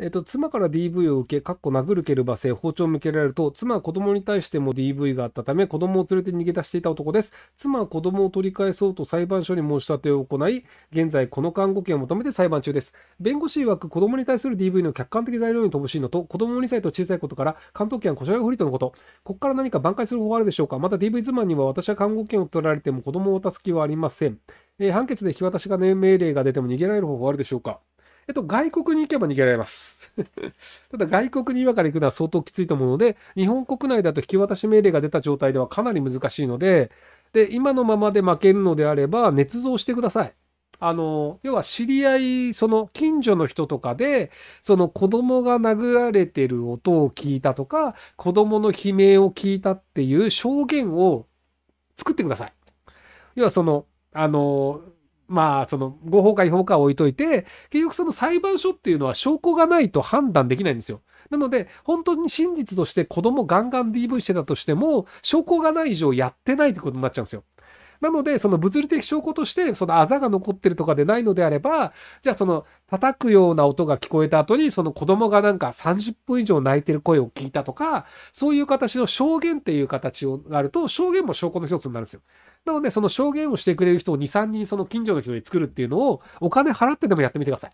えっと、妻から DV を受け、かっこ殴る蹴る罵声、包丁を向けられると、妻は子供に対しても DV があったため、子供を連れて逃げ出していた男です。妻は子供を取り返そうと裁判所に申し立てを行い、現在この看護権を求めて裁判中です。弁護士曰く子供に対する DV の客観的材料に乏しいのと、子供2歳と小さいことから、関東権はこちらが不利とのこと。ここから何か挽回する方法あるでしょうかまた DV 妻には私は看護権を取られても子供を渡す気はありません。えー、判決で引き渡しが、ね、命令が出ても逃げられる方法あるでしょうかえっと、外国に行けば逃げられます。ただ、外国に今から行くのは相当きついと思うので、日本国内だと引き渡し命令が出た状態ではかなり難しいので、で、今のままで負けるのであれば、捏造してください。あの、要は知り合い、その近所の人とかで、その子供が殴られてる音を聞いたとか、子供の悲鳴を聞いたっていう証言を作ってください。要はその、あの、まあ、その、合法か違法か置いといて、結局その裁判所っていうのは証拠がないと判断できないんですよ。なので、本当に真実として子供ガンガン DV してたとしても、証拠がない以上やってないってことになっちゃうんですよ。なので、その物理的証拠として、そのあざが残ってるとかでないのであれば、じゃあその叩くような音が聞こえた後に、その子供がなんか30分以上泣いてる声を聞いたとか、そういう形の証言っていう形があると、証言も証拠の一つになるんですよ。なので、その証言をしてくれる人を2、3人その近所の人に作るっていうのを、お金払ってでもやってみてください。